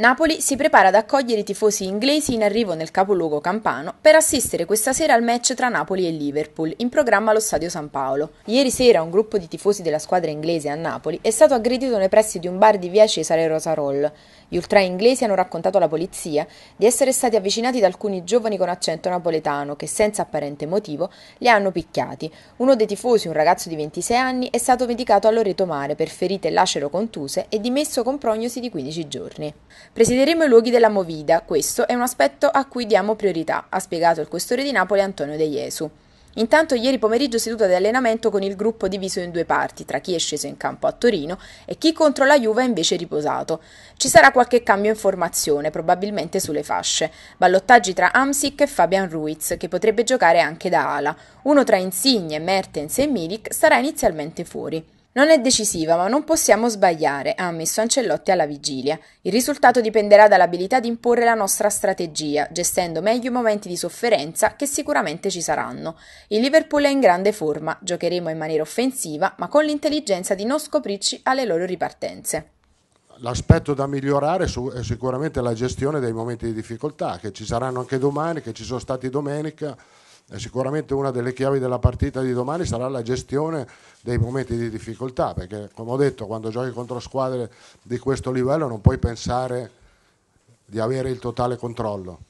Napoli si prepara ad accogliere i tifosi inglesi in arrivo nel capoluogo campano per assistere questa sera al match tra Napoli e Liverpool, in programma allo Stadio San Paolo. Ieri sera un gruppo di tifosi della squadra inglese a Napoli è stato aggredito nei pressi di un bar di via Cesare Rosarol. Gli ultra inglesi hanno raccontato alla polizia di essere stati avvicinati da alcuni giovani con accento napoletano che, senza apparente motivo, li hanno picchiati. Uno dei tifosi, un ragazzo di 26 anni, è stato medicato a Loreto Mare per ferite lacero-contuse e dimesso con prognosi di 15 giorni. Presideremo i luoghi della Movida, questo è un aspetto a cui diamo priorità, ha spiegato il questore di Napoli Antonio De Jesu. Intanto ieri pomeriggio seduta di allenamento con il gruppo diviso in due parti, tra chi è sceso in campo a Torino e chi contro la Juve è invece riposato. Ci sarà qualche cambio in formazione, probabilmente sulle fasce. Ballottaggi tra Amsic e Fabian Ruiz, che potrebbe giocare anche da ala. Uno tra Insigne, Mertens e Milik sarà inizialmente fuori. Non è decisiva, ma non possiamo sbagliare, ha ammesso Ancelotti alla vigilia. Il risultato dipenderà dall'abilità di imporre la nostra strategia, gestendo meglio i momenti di sofferenza che sicuramente ci saranno. Il Liverpool è in grande forma, giocheremo in maniera offensiva, ma con l'intelligenza di non scoprirci alle loro ripartenze l'aspetto da migliorare è sicuramente la gestione dei momenti di difficoltà che ci saranno anche domani, che ci sono stati domenica. E sicuramente una delle chiavi della partita di domani sarà la gestione dei momenti di difficoltà, perché come ho detto, quando giochi contro squadre di questo livello non puoi pensare di avere il totale controllo